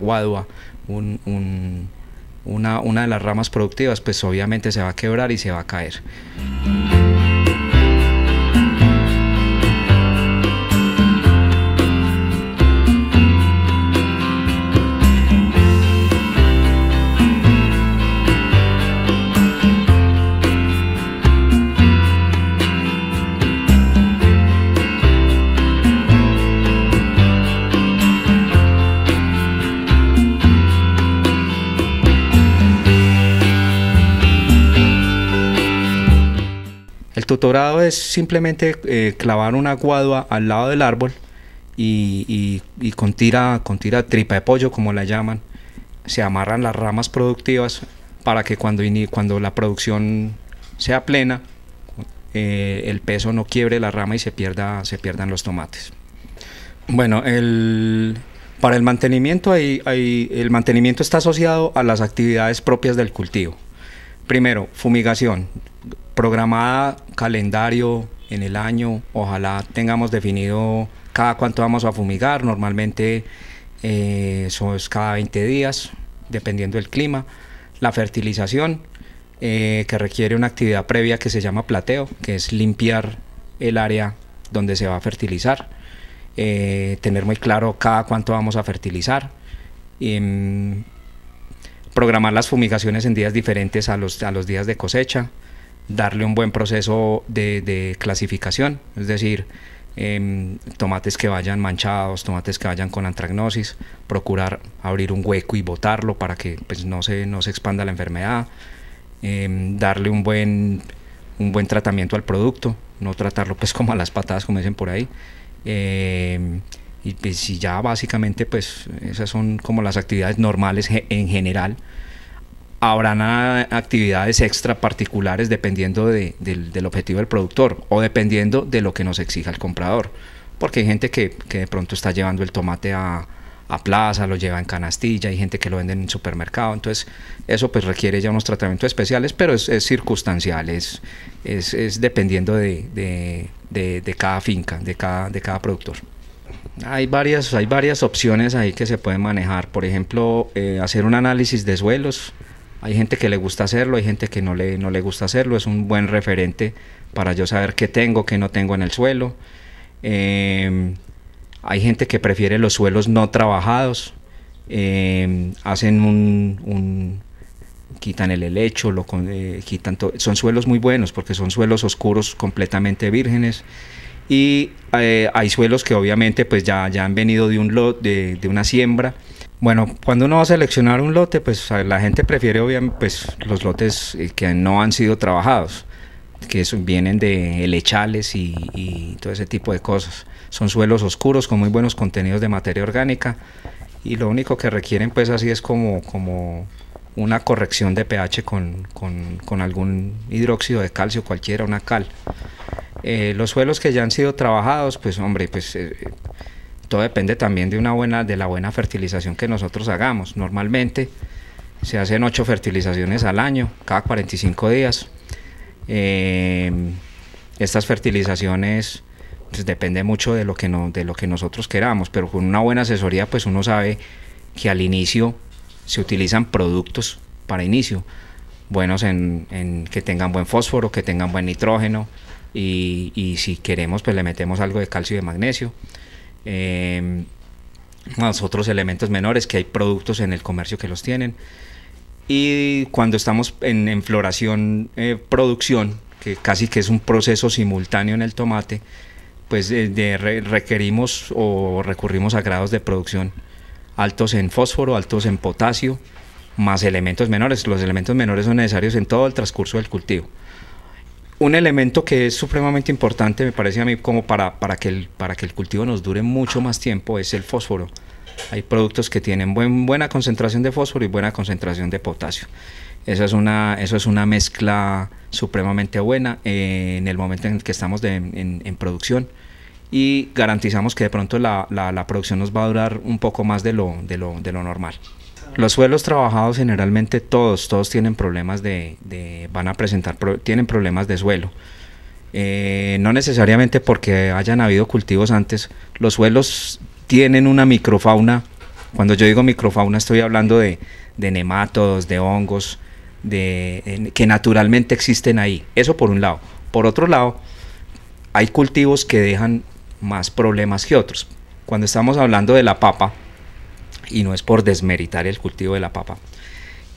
un, un, una, de las ramas productivas, pues obviamente se va a quebrar y se va a caer. El tutorado es simplemente eh, clavar una guadua al lado del árbol y, con, tira, con tira tripa de pollo, como la llaman, se amarran las ramas productivas para que cuando, cuando la producción sea plena, eh, el peso no quiebre la rama y se, pierda, se pierdan los tomates. Bueno, el, para el mantenimiento, hay, el mantenimiento está asociado a las actividades propias del cultivo. Primero, fumigación programada calendario en el año. Ojalá tengamos definido cada cuánto vamos a fumigar. Normalmente eh, cada 20 días, dependiendo del clima. La fertilización, eh, que requiere una actividad previa que se llama plateo, que es limpiar el área donde se va a fertilizar. Eh, tener muy claro cada cuánto vamos a fertilizar. Em, programar las fumigaciones en días diferentes a los, a los días de cosecha darle un buen proceso de, clasificación, es decir, em, tomates que vayan manchados, tomates que vayan con antragnosis, procurar abrir un hueco y botarlo para que pues, no, se, no se expanda la enfermedad, em, darle un buen, tratamiento al producto, no tratarlo pues como a las patadas, como dicen por ahí. Em, y, pues, ya básicamente pues esas son como las actividades normales en general habrán ah, actividades extra particulares dependiendo del, objetivo del productor o dependiendo de lo que nos exija el comprador. Porque hay gente que, de pronto está llevando el tomate a, plaza, lo lleva en canastilla, hay gente que lo vende en supermercado. Entonces, eso pues requiere ya unos tratamientos especiales, pero es, circunstancial, es, dependiendo de, cada finca, de cada, de cada productor. Hay varias, hay varias opciones ahí que se pueden manejar. Por ejemplo, eh, hacer un análisis de suelos, hay gente que le gusta hacerlo, hay gente que no le, gusta hacerlo. Es un buen referente para yo saber qué tengo, qué no tengo en el suelo. Em, hay gente que prefiere los suelos no trabajados. Em, hacen un, quitan el helecho, lo eh, quitan son suelos muy buenos porque son suelos oscuros completamente vírgenes y eh, hay suelos que obviamente pues ya, han venido de un lot de, de una siembra bueno, cuando uno va a seleccionar un lote, pues la gente prefiere obviamente pues, los lotes eh, que no han sido trabajados, que son, vienen de lechales y, todo ese tipo de cosas. Son suelos oscuros con muy buenos contenidos de materia orgánica y lo único que requieren pues así es como, como una corrección de pH con, algún hidróxido de calcio cualquiera, una cal. Eh, los suelos que ya han sido trabajados, pues hombre, pues... Eh, todo depende también de una buena, de la buena fertilización que nosotros hagamos. Normalmente se hacen ocho fertilizaciones al año, cada 45 días. Eh, estas fertilizaciones pues, depende mucho de lo que de lo que nosotros queramos, pero con una buena asesoría, pues uno sabe que al inicio se utilizan productos para inicio, buenos en, que tengan buen fósforo, que tengan buen nitrógeno, y, si queremos, pues le metemos algo de calcio y de magnesio eh, más otros elementos menores, que hay productos en el comercio que los tienen. Y cuando estamos en, floración, eh, producción, que casi que es un proceso simultáneo en el tomate, pues eh, requerimos o recurrimos a grados de producción altos en fósforo, altos en potasio, más elementos menores. Los elementos menores son necesarios en todo el transcurso del cultivo un elemento que es supremamente importante, me parece a mí, como para, para, que el, para que el cultivo nos dure mucho más tiempo, es el fósforo. Hay productos que tienen buena concentración de fósforo y buena concentración de potasio. es una, eso es una mezcla supremamente buena eh, en el momento en que estamos en, producción y garantizamos que de pronto la, producción nos va a durar un poco más de lo, de lo, de lo normal. Los suelos trabajados generalmente todos, todos tienen problemas de, van a presentar, tienen problemas de suelo. Eh, no necesariamente porque hayan habido cultivos antes, los suelos tienen una microfauna. Cuando yo digo microfauna estoy hablando de, de nematodos, de hongos, de, que naturalmente existen ahí. Eso por un lado. Por otro lado, hay cultivos que dejan más problemas que otros. Cuando estamos hablando de la papa, y no es por desmeritar el cultivo de la papa.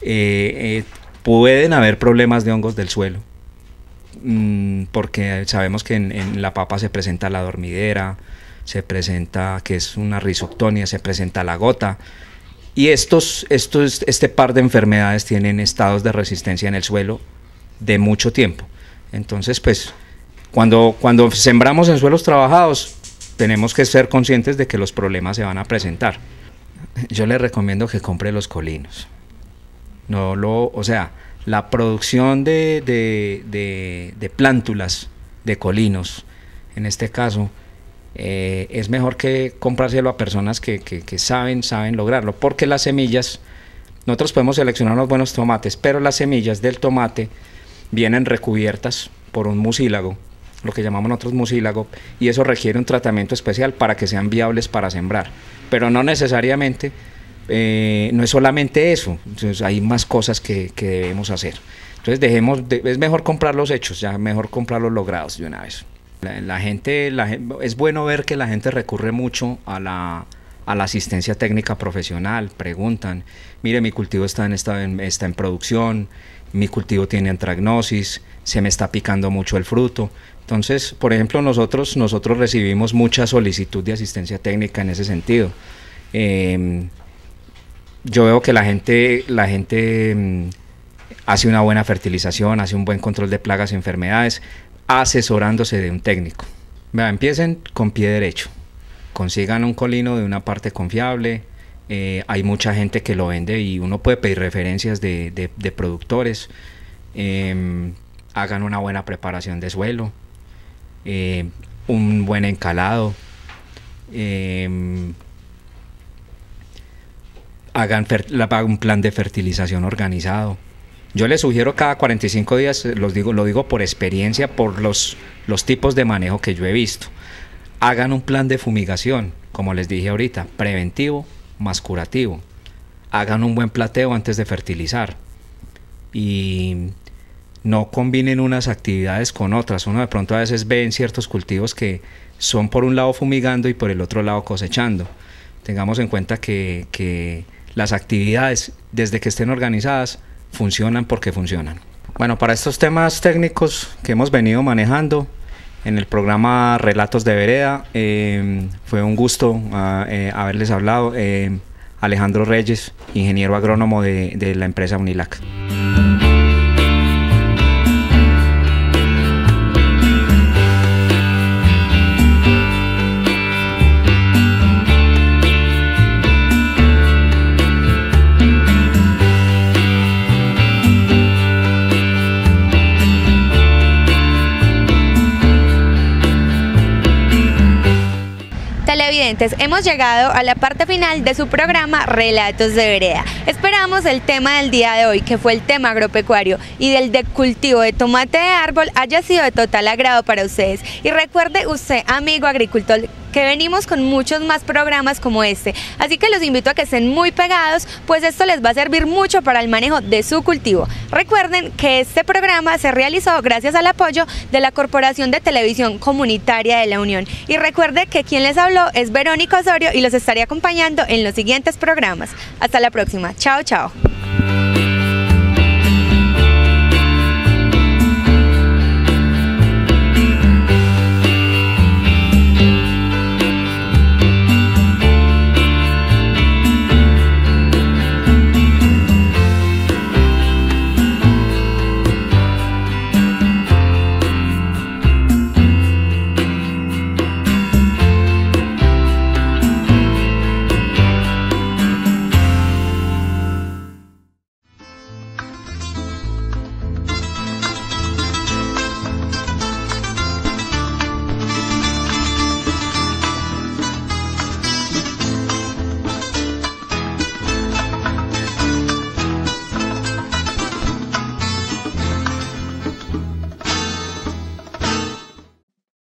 Eh, eh, pueden haber problemas de hongos del suelo, mm, porque sabemos que en, la papa se presenta la dormidera, se presenta que es una risoctonia, se presenta la gota. Y estos, estos, este par de enfermedades tienen estados de resistencia en el suelo de mucho tiempo. Entonces, pues, cuando, cuando sembramos en suelos trabajados, tenemos que ser conscientes de que los problemas se van a presentar yo le recomiendo que compre los colinos. No lo, o sea, la producción de, de, de, de plántulas de colinos, en este caso, eh, es mejor que comprárselo a personas que, que, saben, saben lograrlo, porque las semillas, nosotros podemos seleccionar los buenos tomates, pero las semillas del tomate vienen recubiertas por un mucílago lo que llamamos nosotros mucílago, y eso requiere un tratamiento especial para que sean viables para sembrar. Pero no necesariamente, eh, no es solamente eso, Entonces, hay más cosas que, debemos hacer. Entonces dejemos, es mejor comprar los hechos, ya mejor comprar los logrados de una vez. La, gente, es bueno ver que la gente recurre mucho a la, asistencia técnica profesional, preguntan, mire mi cultivo está en, está está en producción, mi cultivo tiene antragnosis, se me está picando mucho el fruto, entonces, por ejemplo, nosotros, nosotros recibimos mucha solicitud de asistencia técnica en ese sentido. Em, yo veo que la gente, la gente em, hace una buena fertilización, hace un buen control de plagas y enfermedades, asesorándose de un técnico. empiecen con pie derecho, consigan un colino de una parte confiable. Eh, hay mucha gente que lo vende y uno puede pedir referencias de, productores. Em, hagan una buena preparación de suelo. Eh, un buen encalado. Em, hagan un plan de fertilización organizado. Yo les sugiero cada 45 días, los digo, lo digo por experiencia, por los, los tipos de manejo que yo he visto. Hagan un plan de fumigación, como les dije ahorita, preventivo más curativo. Hagan un buen plateo antes de fertilizar. Y no combinen unas actividades con otras. Uno de pronto a veces ve en ciertos cultivos que son por un lado fumigando y por el otro lado cosechando. Tengamos en cuenta que, las actividades, desde que estén organizadas, funcionan porque funcionan. Bueno, para estos temas técnicos que hemos venido manejando en el programa Relatos de Vereda, em, fue un gusto ah, eh, haberles hablado. Em, Alejandro Reyes, ingeniero agrónomo de, de la empresa Unilac. hemos llegado a la parte final de su programa Relatos de Vereda. Esperamos el tema del día de hoy, que fue el tema agropecuario y del de cultivo de tomate de árbol, haya sido de total agrado para ustedes. Y recuerde usted, amigo agricultor, que venimos con muchos más programas como este. Así que los invito a que estén muy pegados, pues esto les va a servir mucho para el manejo de su cultivo. Recuerden que este programa se realizó gracias al apoyo de la Corporación de Televisión Comunitaria de la Unión. Y recuerde que quien les habló es Verónica Osorio y los estaré acompañando en los siguientes programas. Hasta la próxima. Chao, chao.